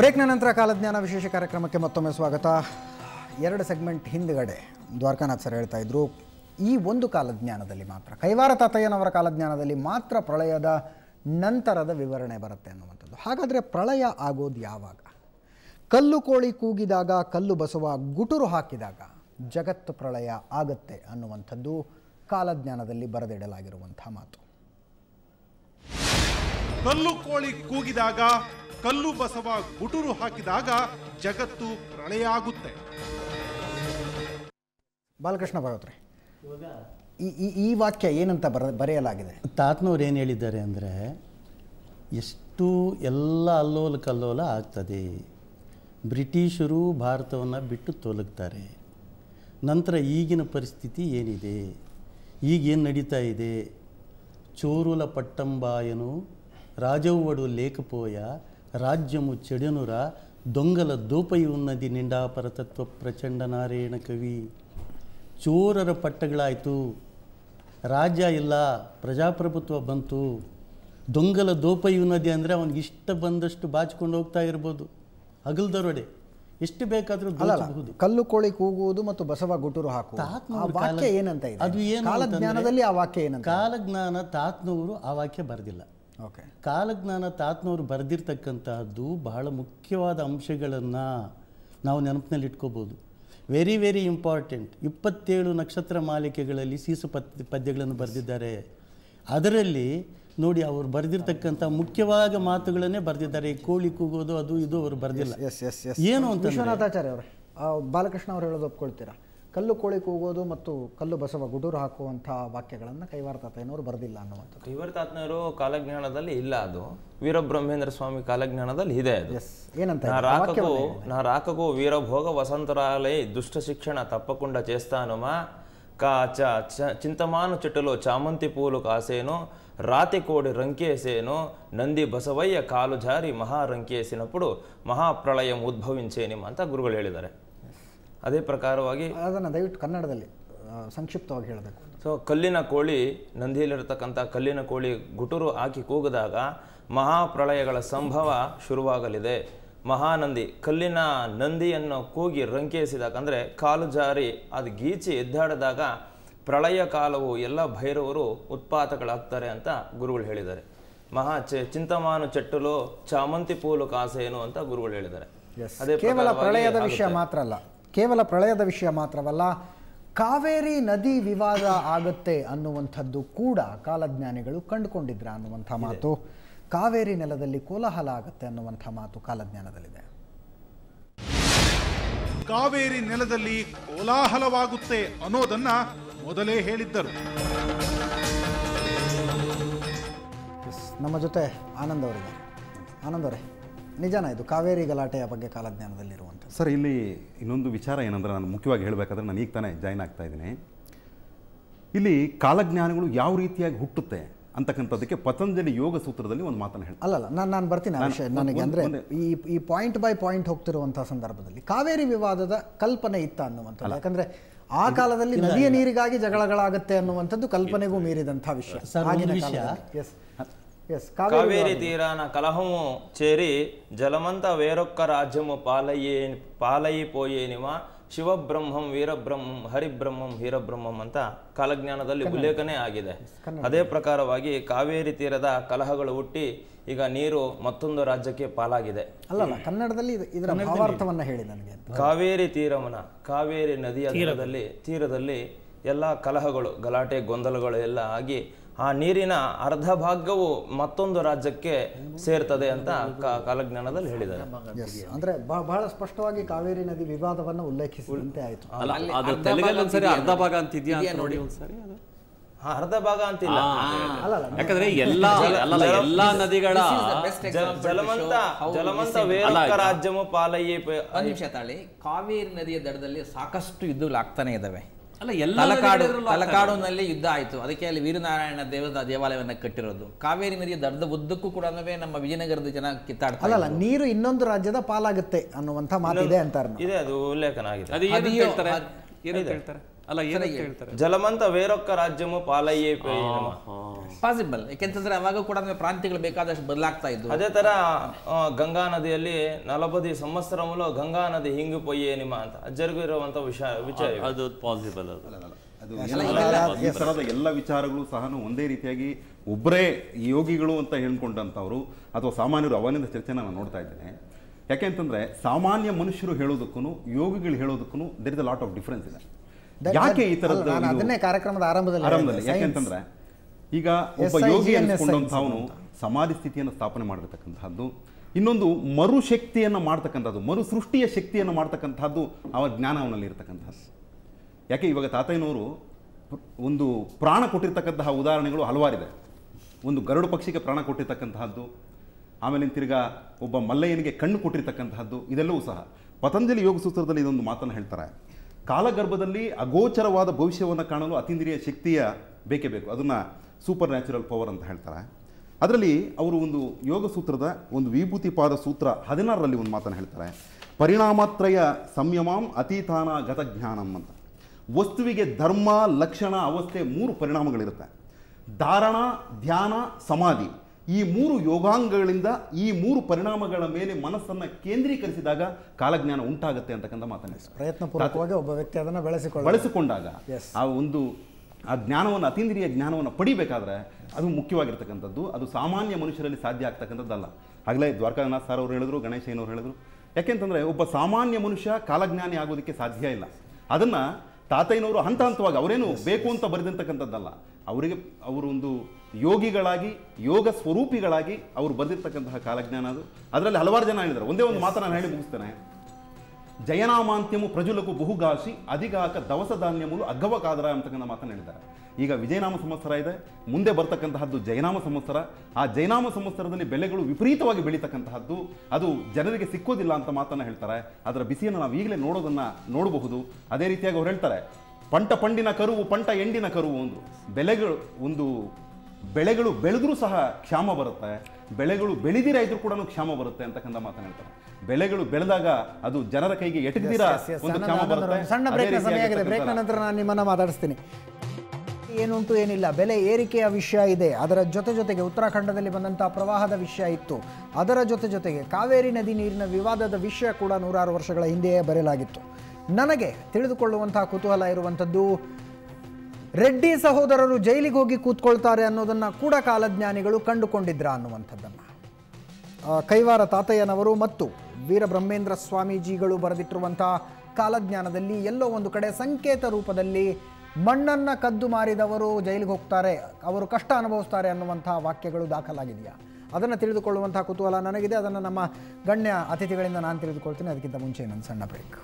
ಬ್ರೇಕ್ನ ನಂತರ ಕಾಲಜ್ಞಾನ ವಿಶೇಷ ಕಾರ್ಯಕ್ರಮಕ್ಕೆ ಮತ್ತೊಮ್ಮೆ ಸ್ವಾಗತ ಎರಡು ಸೆಗ್ಮೆಂಟ್ ಹಿಂದ್ಗಡೆ ದ್ವಾರಕಾನಾಥ್ ಸರ್ ಹೇಳ್ತಾ ಇದ್ರು ಈ ಒಂದು ಕಾಲಜ್ಞಾನದಲ್ಲಿ ಮಾತ್ರ ಕೈವಾರ ತಾತಯ್ಯನವರ ಕಾಲಜ್ಞಾನದಲ್ಲಿ ಮಾತ್ರ ಪ್ರಳಯದ ನಂತರದ ವಿವರಣೆ ಬರುತ್ತೆ ಅನ್ನುವಂಥದ್ದು ಹಾಗಾದರೆ ಪ್ರಳಯ ಆಗೋದು ಯಾವಾಗ ಕಲ್ಲು ಕೋಳಿ ಕೂಗಿದಾಗ ಕಲ್ಲು ಬಸವ ಗುಟುರು ಹಾಕಿದಾಗ ಜಗತ್ತು ಪ್ರಳಯ ಆಗತ್ತೆ ಅನ್ನುವಂಥದ್ದು ಕಾಲಜ್ಞಾನದಲ್ಲಿ ಬರೆದಿಡಲಾಗಿರುವಂಥ ಮಾತು ಕಲ್ಲು ಕೋಳಿ ಕೂಗಿದಾಗ ಕಲ್ಲು ಬಸವ ಗುಟುರು ಹಾಕಿದಾಗ ಜಗತ್ತು ಪ್ರಳಯ ಆಗುತ್ತೆ ಬಾಲಕೃಷ್ಣ ಭಾಗವತ್ರೆ ಈ ಈ ವಾಕ್ಯ ಏನಂತ ಬರ ಬರೆಯಲಾಗಿದೆ ತಾತನವ್ರು ಏನು ಹೇಳಿದ್ದಾರೆ ಅಂದರೆ ಎಷ್ಟು ಎಲ್ಲ ಅಲ್ಲೋಲ ಕಲ್ಲೋಲ ಆಗ್ತದೆ ಬ್ರಿಟಿಷರು ಭಾರತವನ್ನು ಬಿಟ್ಟು ತೊಲಗ್ತಾರೆ ನಂತರ ಈಗಿನ ಪರಿಸ್ಥಿತಿ ಏನಿದೆ ಈಗೇನು ನಡೀತಾ ಇದೆ ಚೋರುಲ ಪಟ್ಟಂಬಾಯನು ರಾಜವ್ವಡು ಲೇಖಪೋಯ రాజ్యము చెడునురా ದೊಂಗಲ ದೋಪಯು ఉన్నది నిండా ಪ್ರಚಂಡ ನಾರಾಯಣ ಕವಿ ಚೋರರ ಪಟ್ಟಗಳಾಯಿತು ರಾಜ್ಯ ಇಲ್ಲ ಪ್ರಜಾಪ್ರಭುತ್ವ ಬಂತು ದೊಂಗಲ ದೋಪಯು ನದಿ ಅಂದರೆ ಅವ್ನಿಗೆ ಇಷ್ಟ ಬಂದಷ್ಟು ಬಾಚಿಕೊಂಡು ಹೋಗ್ತಾ ಇರ್ಬೋದು ಅಗಲ್ದರೊಡೆ ಎಷ್ಟು ಬೇಕಾದರೂ ಕಲ್ಲು ಕೋಳಿ ಕೂಗುವುದು ಮತ್ತು ಬಸವ ಗುಟುರು ಹಾಕು ವಾಕ್ಯ ಏನಂತ ಅದು ಏನು ಕಾಲಜ್ಞಾನದಲ್ಲಿ ಆ ವಾಕ್ಯ ಏನಂತ ಕಾಲಜ್ಞಾನ ತಾತ್ನವರು ಆ ವಾಕ್ಯ ಬರೆದಿಲ್ಲ ಓಕೆ ಕಾಲಜ್ಞಾನ ತಾತನವರು ಬರೆದಿರ್ತಕ್ಕಂತಹದ್ದು ಬಹಳ ಮುಖ್ಯವಾದ ಅಂಶಗಳನ್ನು ನಾವು ನೆನಪಿನಲ್ಲಿ ಇಟ್ಕೋಬೋದು ವೆರಿ ವೆರಿ ಇಂಪಾರ್ಟೆಂಟ್ ಇಪ್ಪತ್ತೇಳು ನಕ್ಷತ್ರ ಮಾಲಿಕೆಗಳಲ್ಲಿ ಸೀಸು ಪತ್ ಪದ್ಯಗಳನ್ನು ಬರೆದಿದ್ದಾರೆ ಅದರಲ್ಲಿ ನೋಡಿ ಅವರು ಬರೆದಿರ್ತಕ್ಕಂಥ ಮುಖ್ಯವಾದ ಮಾತುಗಳನ್ನೇ ಬರೆದಿದ್ದಾರೆ ಈ ಕೋಳಿ ಕೂಗೋದು ಅದು ಇದು ಅವರು ಬರೆದಿಲ್ಲ ಏನು ಅಂತ ವಿಶ್ವನಾಥಾಚಾರ್ಯ ಅವರು ಬಾಲಕೃಷ್ಣ ಅವರು ಹೇಳೋದು ಒಪ್ಕೊಳ್ತೀರಾ ಕಲ್ಲು ಕೋಳಿ ಕೂಗೋದು ಮತ್ತು ಕಲ್ಲು ಬಸವ ಗುಡೂರು ಹಾಕುವಂಥ ವಾಕ್ಯಗಳನ್ನು ಕೈವಾರ ಬರೆದಿಲ್ಲ ಅನ್ನುವಂಥ ಕೈವಾರ ಕಾಲಜ್ಞಾನದಲ್ಲಿ ಇಲ್ಲ ಅದು ವೀರಬ್ರಹ್ಮೇಂದ್ರ ಸ್ವಾಮಿ ಕಾಲಜ್ಞಾನದಲ್ಲಿ ಇದೆ ಅದು ಏನಂತ ರಾಕಗೂ ನಾ ರಾಕಗೂ ವೀರಭೋಗ ವಸಂತರಾಲಯ ದುಷ್ಟ ಶಿಕ್ಷಣ ತಪ್ಪಕೊಂಡ ಚೇಸ್ತಾನುಮ ಕಾ ಚ చింతమాను ಚಾಮಂತಿ ಪೂಲು ಕಾಸೇನು ರಾತಿ ಕೋಡಿ ರಂಕೇಸೇನು ನಂದಿ ಬಸವಯ್ಯ ಕಾಲು ಜಾರಿ ಮಹಾ ರಂಕೇಸಿನప్పుడు ಮಹಾಪ್ರಳಯಂ ಉದ್ಭವಿಂಚೇನಿಮ್ ಅಂತ ಗುರುಗಳು ಹೇಳಿದ್ದಾರೆ ಅದೇ ಪ್ರಕಾರವಾಗಿ ಅದನ್ನು ದಯವಿಟ್ಟು ಕನ್ನಡದಲ್ಲಿ ಸಂಕ್ಷಿಪ್ತವಾಗಿ ಹೇಳಬೇಕು ಸೊ ಕಲ್ಲಿನ ಕೋಳಿ ನಂದಿಯಲ್ಲಿರತಕ್ಕಂಥ ಕಲ್ಲಿನ ಕೋಳಿ ಗುಟುರು ಹಾಕಿ ಕೂಗಿದಾಗ ಮಹಾಪ್ರಳಯಗಳ ಸಂಭವ ಶುರುವಾಗಲಿದೆ ಮಹಾನಂದಿ ಕಲ್ಲಿನ ನಂದಿಯನ್ನು ಕೂಗಿ ರಂಕೇಸಿದಾಗ ಅಂದರೆ ಕಾಲು ಜಾರಿ ಅದು ಗೀಚಿ ಎದ್ದಾಡಿದಾಗ ಪ್ರಳಯ ಕಾಲವು ಎಲ್ಲ ಭೈರವರು ಉತ್ಪಾತಗಳಾಗ್ತಾರೆ ಅಂತ ಗುರುಗಳು ಹೇಳಿದ್ದಾರೆ ಮಹಾ ಚ ಚಿಂತಮಾನು ಚೆಟ್ಟಲು ಚಾಮಂತಿ ಪೂಲು ಕಾಸೇನು ಅಂತ ಗುರುಗಳು ಹೇಳಿದ್ದಾರೆ ಕೇವಲ ಪ್ರಳಯದ ವಿಷಯ ಮಾತ್ರ ಅಲ್ಲ ಕೇವಲ ಪ್ರಳಯದ ವಿಷಯ ಮಾತ್ರವಲ್ಲ ಕಾವೇರಿ ನದಿ ವಿವಾದ ಆಗುತ್ತೆ ಅನ್ನುವಂಥದ್ದು ಕೂಡ ಕಾಲಜ್ಞಾನಿಗಳು ಕಂಡುಕೊಂಡಿದ್ರ ಅನ್ನುವಂಥ ಮಾತು ಕಾವೇರಿ ನೆಲದಲ್ಲಿ ಕೋಲಾಹಲ ಆಗುತ್ತೆ ಅನ್ನುವಂಥ ಮಾತು ಕಾಲಜ್ಞಾನದಲ್ಲಿದೆ ಕಾವೇರಿ ನೆಲದಲ್ಲಿ ಕೋಲಾಹಲವಾಗುತ್ತೆ ಅನ್ನೋದನ್ನ ಮೊದಲೇ ಹೇಳಿದ್ದರು ನಮ್ಮ ಜೊತೆ ಆನಂದ್ ಅವರಿದ್ದಾರೆ ಆನಂದ್ ಅವರೇ ನಿಜಾನ ಇದು ಕಾವೇರಿ ಗಲಾಟೆಯ ಬಗ್ಗೆ ಕಾಲಜ್ಞಾನದಲ್ಲಿರುವಂಥ ಸರ್ ಇಲ್ಲಿ ಇನ್ನೊಂದು ವಿಚಾರ ಏನಂದ್ರೆ ನಾನು ಮುಖ್ಯವಾಗಿ ಹೇಳಬೇಕಾದ್ರೆ ನಾನು ಈಗ ತಾನೇ ಜಾಯ್ನ್ ಆಗ್ತಾ ಇದ್ದೀನಿ ಇಲ್ಲಿ ಕಾಲಜ್ಞಾನಗಳು ಯಾವ ರೀತಿಯಾಗಿ ಹುಟ್ಟುತ್ತೆ ಅಂತಕ್ಕಂಥದ್ದಕ್ಕೆ ಪತಂಜಲಿ ಯೋಗ ಸೂತ್ರದಲ್ಲಿ ಒಂದು ಮಾತನ್ನು ಹೇಳಿ ಅಲ್ಲ ನಾನು ನಾನು ಬರ್ತೀನಿ ವಿಷಯ ನನಗೆ ಅಂದರೆ ಈ ಈ ಪಾಯಿಂಟ್ ಬೈ ಪಾಯಿಂಟ್ ಹೋಗ್ತಿರುವಂಥ ಸಂದರ್ಭದಲ್ಲಿ ಕಾವೇರಿ ವಿವಾದದ ಕಲ್ಪನೆ ಇತ್ತ ಅನ್ನುವಂಥದ್ದು ಯಾಕಂದರೆ ಆ ಕಾಲದಲ್ಲಿ ನದಿಯ ನೀರಿಗಾಗಿ ಜಗಳಗಳಾಗುತ್ತೆ ಅನ್ನುವಂಥದ್ದು ಕಲ್ಪನೆಗೂ ಮೀರಿದಂಥ ವಿಷಯ ವಿಷಯ ಎಸ್ కావేరి తీరాన కలహము చేరి జలమంతా వేరొక్క రాజ్యము పాలయ్యే పాలయ్యిపోయేనివా ಶಿವಬ್ರಹ್ಮಂ ವೀರಬ್ರಹ್ಮಂ ಹರಿಬ್ರಹ್ಮಂ ಹೀರಬ್ರಹ್ಮಂ ಅಂತ ಕಾಲಜ್ಞಾನದಲ್ಲಿ ಉಲ್ಲೇಖನೇ ಆಗಿದೆ ಅದೇ ಪ್ರಕಾರವಾಗಿ ಕಾವೇರಿ ತೀರದ ಕಲಹಗಳು ಹುಟ್ಟಿ ಈಗ ನೀರು ಮತ್ತೊಂದು ರಾಜ್ಯಕ್ಕೆ ಪಾಲಾಗಿದೆ ಅಲ್ಲ ಕನ್ನಡದಲ್ಲಿ ಇದರ ಭಾವಾರ್ಥವನ್ನ ಹೇಳಿ ನನಗೆ ಕಾವೇರಿ ತೀರವನ ಕಾವೇರಿ ನದಿಯ ತೀರದಲ್ಲಿ ತೀರದಲ್ಲಿ ಎಲ್ಲ ಕಲಹಗಳು ಗಲಾಟೆ ಗೊಂದಲಗಳು ಎಲ್ಲ ಆಗಿ ಆ ನೀರಿನ ಅರ್ಧ ಭಾಗವು ಮತ್ತೊಂದು ರಾಜ್ಯಕ್ಕೆ ಸೇರ್ತದೆ ಅಂತ ಕಾಲಜ್ಞಾನದಲ್ಲಿ ಹೇಳಿದ್ದಾರೆ ಅಂದ್ರೆ ಬಹಳ ಸ್ಪಷ್ಟವಾಗಿ ಕಾವೇರಿ ನದಿ ವಿವಾದವನ್ನು ಉಲ್ಲೇಖಿಸಿದಂತೆ ಆಯ್ತು ಅರ್ಧ ಭಾಗ ಅಂತಿದ್ಯಾ ನೋಡಿ ಒಂದ್ಸರಿ ಅರ್ಧ ಭಾಗ ಅಂತಿಲ್ಲ ಯಾಕಂದ್ರೆ ಎಲ್ಲಾ ಎಲ್ಲಾ ನದಿಗಳ ಜಲಮಂತ ಜಲಮಂತ ರಾಜ್ಯಮು ಪಾಲಯ್ಯ ತಾಳಿ ಕಾವೇರಿ ನದಿಯ ದಡದಲ್ಲಿ ಸಾಕಷ್ಟು ಯುದ್ಧಗಳು ಆಗ್ತಾನೆ ಇದಾವೆ ತಲಕಾಡು ತಲಕಾಡುನಲ್ಲಿ ಯುದ್ಧ ಆಯಿತು ಅದಕ್ಕೆ ಅಲ್ಲಿ ವೀರನಾರಾಯಣ ದೇವದ ದೇವಾಲಯವನ್ನು ಕಟ್ಟಿರೋದು ಕಾವೇರಿ ನದಿಯ ದಡದ ಉದ್ದಕ್ಕೂ ಕೂಡ ನಮ್ಮ ವಿಜಯನಗರದ ಜನ ಕಿತ್ತಾಡ್ತಾರೆ ಅಲ್ಲ ನೀರು ಇನ್ನೊಂದು ರಾಜ್ಯದ ಪಾಲಾಗುತ್ತೆ ಅನ್ನುವಂತ ಮಾತಿದೆ ಅಂತಾರೆ ಇದೆ ಅದು ಉಲ್ಲೇಖನ ಆಗಿದೆ ಅಲ್ಲ ಏನು ಹೇಳ್ತಾರೆ ಜಲಮಂತ ವೇರೊಕ್ಕ ರಾಜ್ಯಮು ಪಾಲಯ್ಯೇ ಪಾಸಿಬಲ್ ಯಾಕೆಂತಂದ್ರೆ ಅವಾಗ ಕೂಡ ಪ್ರಾಂತ್ಯಗಳು ಬೇಕಾದಷ್ಟು ಬದಲಾಗ್ತಾ ಇದ್ದು ಅದೇ ತರ ಗಂಗಾ ನದಿಯಲ್ಲಿ ನಲಬದಿ ಸಂವತ್ಸರಮೂಲ ಗಂಗಾ ನದಿ ಹಿಂಗು ಪೊಯ್ಯೇ ನಿಮ್ಮ ಅಂತ ಅಜ್ಜರಿಗೂ ಇರುವಂತ ವಿಷಯ ವಿಚಾರ ಅದು ಪಾಸಿಬಲ್ ಅದು ಎಲ್ಲ ಎಲ್ಲ ವಿಚಾರಗಳು ಸಹ ಒಂದೇ ರೀತಿಯಾಗಿ ಒಬ್ಬರೇ ಯೋಗಿಗಳು ಅಂತ ಹೇಳ್ಕೊಂಡಂತವ್ರು ಅಥವಾ ಸಾಮಾನ್ಯರು ಅವನಿಂದ ಚರ್ಚೆನ ನಾನು ನೋಡ್ತಾ ಇದ್ದೇನೆ ಯಾಕೆಂತಂದ್ರೆ ಸಾಮಾನ್ಯ ಮನುಷ್ಯರು ಹೇಳೋದಕ್ಕೂ ಯೋಗಿಗಳು ಹೇಳೋದಕ್ಕೂ there is a lot of difference ಇದೆ ಯಾಕೆ ಈ ತರದ ಅದನ್ನೇ ಕಾರ್ಯಕ್ರಮದ ಆರಂಭದಲ್ಲಿ ಆರಂಭದಲ್ಲಿ ಯಾಕೆಂತಂದ್ರೆ ಈಗ ಒಬ್ಬ ಯೋಗಿ ಅವನು ಸಮಾಧಿ ಸ್ಥಿತಿಯನ್ನು ಸ್ಥಾಪನೆ ಮಾಡಿರ್ತಕ್ಕಂಥದ್ದು ಇನ್ನೊಂದು ಮರುಶಕ್ತಿಯನ್ನು ಮಾಡ್ತಕ್ಕಂಥದ್ದು ಮರು ಸೃಷ್ಟಿಯ ಶಕ್ತಿಯನ್ನು ಮಾಡ್ತಕ್ಕಂಥದ್ದು ಅವರ ಜ್ಞಾನ ಅವನಲ್ಲಿ ಇರತಕ್ಕಂಥದ್ದು ಯಾಕೆ ಇವಾಗ ತಾತಯ್ಯನವರು ಒಂದು ಪ್ರಾಣ ಕೊಟ್ಟಿರ್ತಕ್ಕಂತಹ ಉದಾಹರಣೆಗಳು ಹಲವಾರಿದೆ ಒಂದು ಗರುಡ ಪಕ್ಷಿಗೆ ಪ್ರಾಣ ಕೊಟ್ಟಿರ್ತಕ್ಕಂತಹದ್ದು ಆಮೇಲೆ ತಿರ್ಗ ಒಬ್ಬ ಮಲ್ಲಯ್ಯನಿಗೆ ಕಣ್ಣು ಕೊಟ್ಟಿರ್ತಕ್ಕಂತಹದ್ದು ಇದೆಲ್ಲವೂ ಸಹ ಪತಂಜಲಿ ಯೋಗ ಸೂತ್ರದಲ್ಲಿ ಇದೊಂದು ಮಾತನ್ನು ಹೇಳ್ತಾರೆ ಕಾಲಗರ್ಭದಲ್ಲಿ ಅಗೋಚರವಾದ ಭವಿಷ್ಯವನ್ನು ಕಾಣಲು ಅತೀಂದ್ರಿಯ ಶಕ್ತಿಯ ಬೇಕೇ ಬೇಕು ಅದನ್ನು ಸೂಪರ್ ನ್ಯಾಚುರಲ್ ಪವರ್ ಅಂತ ಹೇಳ್ತಾರೆ ಅದರಲ್ಲಿ ಅವರು ಒಂದು ಯೋಗ ಸೂತ್ರದ ಒಂದು ವಿಭೂತಿಪಾದ ಸೂತ್ರ ಹದಿನಾರರಲ್ಲಿ ಒಂದು ಮಾತನ್ನು ಹೇಳ್ತಾರೆ ಪರಿಣಾಮತ್ರಯ ಸಂಯಮಾಂ ಅತೀತಾನ ಗತಜ್ಞಾನಂ ಅಂತ ವಸ್ತುವಿಗೆ ಧರ್ಮ ಲಕ್ಷಣ ಅವಸ್ಥೆ ಮೂರು ಪರಿಣಾಮಗಳಿರುತ್ತೆ ಧಾರಣ ಧ್ಯಾನ ಸಮಾಧಿ ಈ ಮೂರು ಯೋಗಾಂಗಗಳಿಂದ ಈ ಮೂರು ಪರಿಣಾಮಗಳ ಮೇಲೆ ಮನಸ್ಸನ್ನು ಕೇಂದ್ರೀಕರಿಸಿದಾಗ ಕಾಲಜ್ಞಾನ ಉಂಟಾಗುತ್ತೆ ಅಂತಕ್ಕಂಥ ಮಾತನ್ನ ಪ್ರಯತ್ನಪೂರ್ವಕವಾಗಿ ಒಬ್ಬ ವ್ಯಕ್ತಿ ಅದನ್ನು ಬಳಸಿಕೊಂಡು ಬಳಸಿಕೊಂಡಾಗ ಆ ಒಂದು ಆ ಜ್ಞಾನವನ್ನು ಅತೀಂದ್ರಿಯ ಜ್ಞಾನವನ್ನು ಪಡಿಬೇಕಾದ್ರೆ ಅದು ಮುಖ್ಯವಾಗಿರ್ತಕ್ಕಂಥದ್ದು ಅದು ಸಾಮಾನ್ಯ ಮನುಷ್ಯರಲ್ಲಿ ಸಾಧ್ಯ ಆಗ್ತಕ್ಕಂಥದ್ದಲ್ಲ ಆಗಲೇ ದ್ವಾರಕಾನಾಥ್ ಸರ್ ಅವರು ಹೇಳಿದ್ರು ಗಣೇಶ ಏನವ್ರು ಹೇಳಿದ್ರು ಯಾಕೆಂತಂದರೆ ಒಬ್ಬ ಸಾಮಾನ್ಯ ಮನುಷ್ಯ ಕಾಲಜ್ಞಾನಿ ಆಗೋದಕ್ಕೆ ಸಾಧ್ಯ ಇಲ್ಲ ಅದನ್ನು ತಾತಯ್ಯನವರು ಹಂತ ಹಂತವಾಗಿ ಅವರೇನು ಬೇಕು ಅಂತ ಬರೆದಿರ್ತಕ್ಕಂಥದ್ದಲ್ಲ ಅವರಿಗೆ ಅವರು ಒಂದು ಯೋಗಿಗಳಾಗಿ ಯೋಗ ಸ್ವರೂಪಿಗಳಾಗಿ ಅವರು ಬಂದಿರತಕ್ಕಂತಹ ಕಾಲಜ್ಞಾನ ಅದು ಅದರಲ್ಲಿ ಹಲವಾರು ಜನ ಹೇಳಿದ್ದಾರೆ ಒಂದೇ ಒಂದು ಮಾತು ನಾನು ಹೇಳಿ ಮುಗಿಸ್ತೇನೆ ಜಯನಾಮಾಂತ್ಯಮು ಪ್ರಜುಲಕು ಬಹುಗಾಶಿ ಅಧಿಗಾಕ ದವಸ ಧಾನ್ಯಮುಲು ಅಗ್ಗವ ಕಾದರ ಅಂತಕ್ಕಂಥ ಮಾತನ್ನು ಹೇಳಿದ್ದಾರೆ ಈಗ ವಿಜಯನಾಮ ಸಂವತ್ಸರ ಇದೆ ಮುಂದೆ ಬರ್ತಕ್ಕಂತಹದ್ದು ಜಯನಾಮ ಸಂವತ್ಸರ ಆ ಜಯನಾಮ ಸಂವತ್ಸರದಲ್ಲಿ ಬೆಲೆಗಳು ವಿಪರೀತವಾಗಿ ಬೆಳೀತಕ್ಕಂತಹದ್ದು ಅದು ಜನರಿಗೆ ಸಿಕ್ಕೋದಿಲ್ಲ ಅಂತ ಮಾತನ್ನು ಹೇಳ್ತಾರೆ ಅದರ ಬಿಸಿಯನ್ನು ನಾವು ಈಗಲೇ ನೋಡೋದನ್ನು ನೋಡಬಹುದು ಅದೇ ರೀತಿಯಾಗಿ ಅವ್ರು ಹೇಳ್ತಾರೆ ಪಂಟ ಪಂಡಿನ ಕರುವು ಪಂಟ ಎಂಡಿನ ಕರುವು ಒಂದು ಬೆಲೆಗಳು ಒಂದು ಬೆಳೆಗಳು ಬೆಳೆದ್ರೂ ಸಹ ಕ್ಷಾಮ ಬರುತ್ತೆ ಬೆಳೆಗಳು ಬೆಳೆದಿರ ಇದ್ರು ಕೂಡ ಕ್ಷಾಮ ಬರುತ್ತೆ ಅಂತಕ್ಕಂಥ ಮಾತನ್ನ ಹೇಳ್ತಾರೆ ಬೆಳೆಗಳು ಬೆಳೆದಾಗ ಅದು ಜನರ ಕೈಗೆ ಎಟಕದಿರ ಒಂದು ಕ್ಷಾಮ ಬರುತ್ತೆ ಸಣ್ಣ ಬ್ರೇಕ್ನ ನಂತರ ನಾನು ನಿಮ್ಮನ್ನ ಮಾತಾಡಿಸ್ತೀನಿ ಏನುಂಟು ಏನಿಲ್ಲ ಬೆಲೆ ಏರಿಕೆಯ ವಿಷಯ ಇದೆ ಅದರ ಜೊತೆ ಜೊತೆಗೆ ಉತ್ತರಾಖಂಡದಲ್ಲಿ ಬಂದಂತಹ ಪ್ರವಾಹದ ವಿಷಯ ಇತ್ತು ಅದರ ಜೊತೆ ಜೊತೆಗೆ ಕಾವೇರಿ ನದಿ ನೀರಿನ ವಿವಾದದ ವಿಷಯ ಕೂಡ ನೂರಾರು ವರ್ಷಗಳ ಹಿಂದೆಯೇ ಬರೆಯಲಾಗಿತ್ತು ನನಗೆ ತಿಳಿದುಕೊಳ್ಳುವಂತಹ ಕುತೂಹಲ ಇರುವಂಥದ್ದು ರೆಡ್ಡಿ ಸಹೋದರರು ಜೈಲಿಗೆ ಹೋಗಿ ಕೂತ್ಕೊಳ್ತಾರೆ ಅನ್ನೋದನ್ನು ಕೂಡ ಕಾಲಜ್ಞಾನಿಗಳು ಕಂಡುಕೊಂಡಿದ್ರ ಅನ್ನುವಂಥದ್ದನ್ನು ಕೈವಾರ ತಾತಯ್ಯನವರು ಮತ್ತು ವೀರಬ್ರಹ್ಮೇಂದ್ರ ಸ್ವಾಮೀಜಿಗಳು ಬರೆದಿಟ್ಟಿರುವಂಥ ಕಾಲಜ್ಞಾನದಲ್ಲಿ ಎಲ್ಲೋ ಒಂದು ಕಡೆ ಸಂಕೇತ ರೂಪದಲ್ಲಿ ಮಣ್ಣನ್ನು ಕದ್ದು ಮಾರಿದವರು ಜೈಲಿಗೆ ಹೋಗ್ತಾರೆ ಅವರು ಕಷ್ಟ ಅನುಭವಿಸ್ತಾರೆ ಅನ್ನುವಂಥ ವಾಕ್ಯಗಳು ದಾಖಲಾಗಿದೆಯಾ ಅದನ್ನು ತಿಳಿದುಕೊಳ್ಳುವಂಥ ಕುತೂಹಲ ನನಗಿದೆ ಅದನ್ನು ನಮ್ಮ ಗಣ್ಯ ಅತಿಥಿಗಳಿಂದ ನಾನು ತಿಳಿದುಕೊಳ್ತೀನಿ ಅದಕ್ಕಿಂತ ಮುಂಚೆ ನನ್ನ ಸಣ್ಣ ಬ್ರೇಕ್